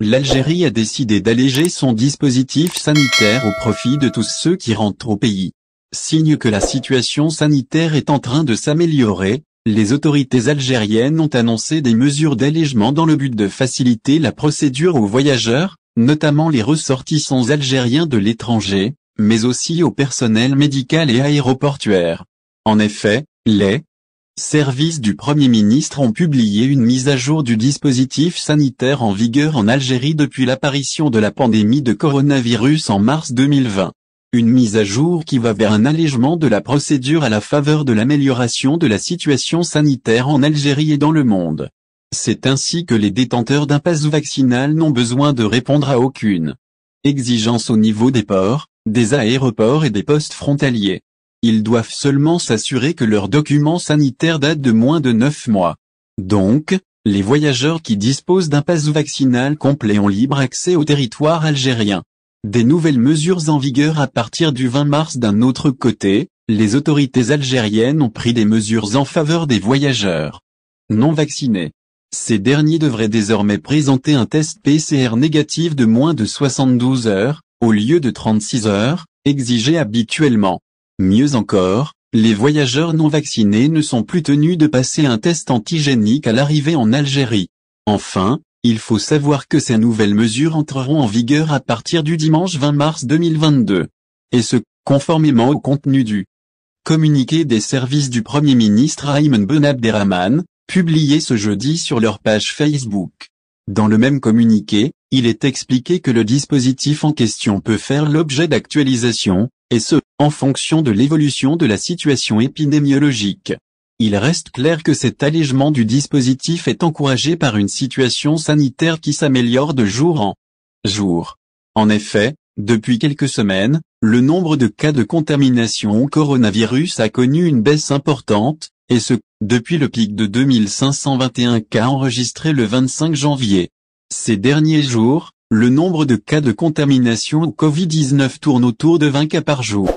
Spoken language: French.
L'Algérie a décidé d'alléger son dispositif sanitaire au profit de tous ceux qui rentrent au pays. Signe que la situation sanitaire est en train de s'améliorer, les autorités algériennes ont annoncé des mesures d'allègement dans le but de faciliter la procédure aux voyageurs, notamment les ressortissants algériens de l'étranger, mais aussi au personnel médical et aéroportuaire. En effet, les services du Premier ministre ont publié une mise à jour du dispositif sanitaire en vigueur en Algérie depuis l'apparition de la pandémie de coronavirus en mars 2020. Une mise à jour qui va vers un allègement de la procédure à la faveur de l'amélioration de la situation sanitaire en Algérie et dans le monde. C'est ainsi que les détenteurs d'un passe vaccinal n'ont besoin de répondre à aucune exigence au niveau des ports, des aéroports et des postes frontaliers. Ils doivent seulement s'assurer que leurs documents sanitaires datent de moins de 9 mois. Donc, les voyageurs qui disposent d'un passe vaccinal complet ont libre accès au territoire algérien des nouvelles mesures en vigueur à partir du 20 mars d'un autre côté, les autorités algériennes ont pris des mesures en faveur des voyageurs non vaccinés. Ces derniers devraient désormais présenter un test PCR négatif de moins de 72 heures, au lieu de 36 heures, exigées habituellement. Mieux encore, les voyageurs non vaccinés ne sont plus tenus de passer un test antigénique à l'arrivée en Algérie. Enfin, il faut savoir que ces nouvelles mesures entreront en vigueur à partir du dimanche 20 mars 2022. Et ce, conformément au contenu du communiqué des services du Premier ministre Ayman Ben Abderrahman, publié ce jeudi sur leur page Facebook. Dans le même communiqué, il est expliqué que le dispositif en question peut faire l'objet d'actualisation, et ce, en fonction de l'évolution de la situation épidémiologique. Il reste clair que cet allègement du dispositif est encouragé par une situation sanitaire qui s'améliore de jour en jour. En effet, depuis quelques semaines, le nombre de cas de contamination au coronavirus a connu une baisse importante, et ce, depuis le pic de 2521 cas enregistrés le 25 janvier. Ces derniers jours, le nombre de cas de contamination au Covid-19 tourne autour de 20 cas par jour.